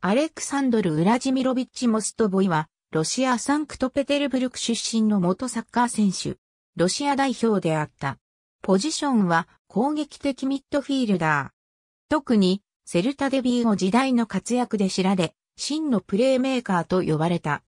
アレクサンドル・ウラジミロビッチ・モストボイは、ロシア・サンクトペテルブルク出身の元サッカー選手、ロシア代表であった。ポジションは攻撃的ミッドフィールダー。特に、セルタデビーの時代の活躍で知られ、真のプレーメーカーと呼ばれた。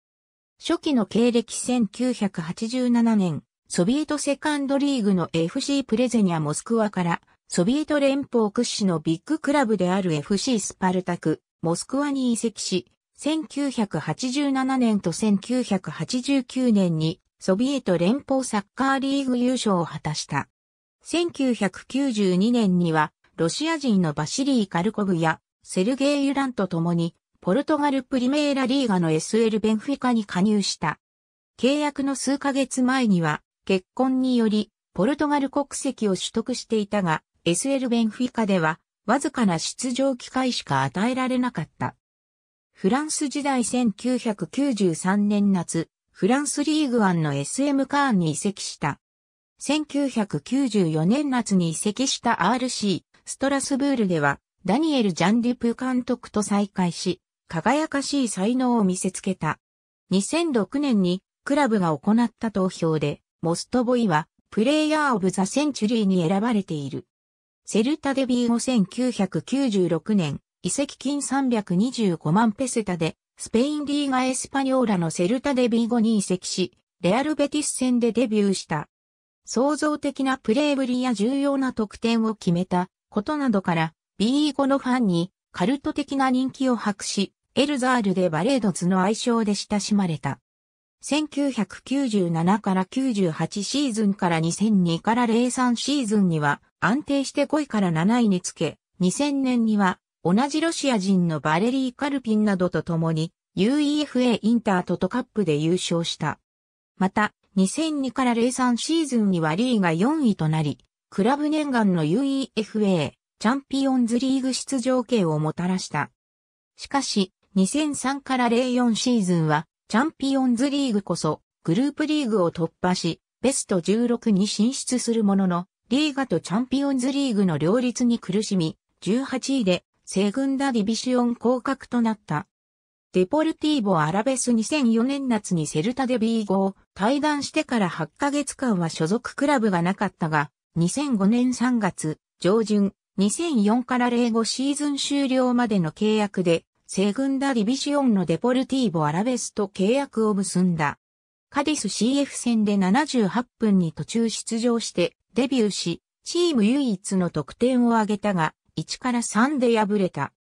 初期の経歴1987年、ソビエトセカンドリーグの FC プレゼニアモスクワから、ソビエト連邦屈指のビッグクラブである FC スパルタク、モスクワに移籍し、1987年と1989年にソビエト連邦サッカーリーグ優勝を果たした。1992年にはロシア人のバシリー・カルコブやセルゲイ・ユランと共にポルトガルプリメーラリーガの SL ベンフィカに加入した。契約の数ヶ月前には結婚によりポルトガル国籍を取得していたが SL ベンフィカではわずかな出場機会しか与えられなかった。フランス時代1993年夏、フランスリーグワンの SM カーンに移籍した。1994年夏に移籍した RC、ストラスブールでは、ダニエル・ジャンディプ監督と再会し、輝かしい才能を見せつけた。2006年に、クラブが行った投票で、モストボイは、プレイヤー・オブ・ザ・センチュリーに選ばれている。セルタデビー後1996年、移籍金325万ペセタで、スペインリーガエスパニョーラのセルタデビー後に移籍し、レアルベティス戦でデビューした。創造的なプレーぶりや重要な得点を決めたことなどから、b ー5のファンにカルト的な人気を博し、エルザールでバレードツの愛称で親しまれた。1997から98シーズンから2002から03シーズンには、安定して5位から7位につけ、2000年には同じロシア人のバレリー・カルピンなどと共に UEFA インタートトカップで優勝した。また、2002から03シーズンにはリーが4位となり、クラブ念願の UEFA チャンピオンズリーグ出場権をもたらした。しかし、2003から04シーズンは、チャンピオンズリーグこそ、グループリーグを突破し、ベスト16に進出するものの、リーガとチャンピオンズリーグの両立に苦しみ、18位で、セグンダディビシオン降格となった。デポルティーボ・アラベス2004年夏にセルタ・デビー号、対退団してから8ヶ月間は所属クラブがなかったが、2005年3月上旬、2004から05シーズン終了までの契約で、セグンダ・ディビシオンのデポルティーボ・アラベスと契約を結んだ。カディス CF 戦で78分に途中出場して、デビューし、チーム唯一の得点を挙げたが、1から3で敗れた。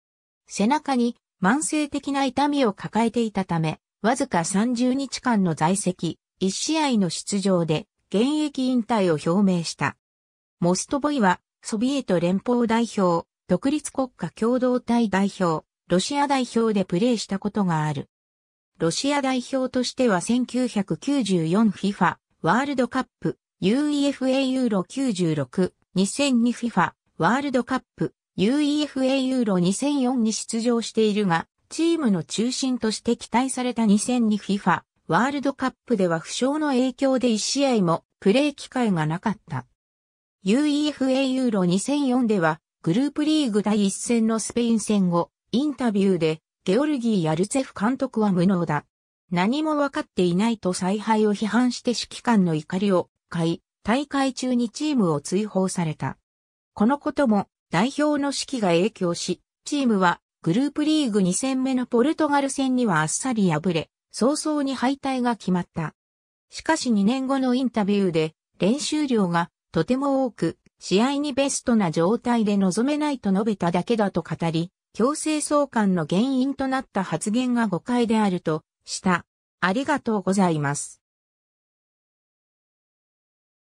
背中に慢性的な痛みを抱えていたため、わずか30日間の在籍、1試合の出場で現役引退を表明した。モストボイは、ソビエト連邦代表、独立国家共同体代表、ロシア代表でプレーしたことがある。ロシア代表としては 1994FIFA ワールドカップ UEFA ユーロ96、2002FIFA ワールドカップ UEFA ユーロ2004に出場しているが、チームの中心として期待された 2002FIFA ワールドカップでは負傷の影響で1試合もプレー機会がなかった。UEFA ユーロ2004ではグループリーグ第1戦のスペイン戦後、インタビューでゲオルギー・ヤルツェフ監督は無能だ。何もわかっていないと采配を批判して指揮官の怒りを回、大会中にチームを追放された。このことも代表の指揮が影響し、チームはグループリーグ2戦目のポルトガル戦にはあっさり敗れ、早々に敗退が決まった。しかし2年後のインタビューで、練習量がとても多く、試合にベストな状態で臨めないと述べただけだと語り、強制送還の原因となった発言が誤解であるとした。ありがとうございます。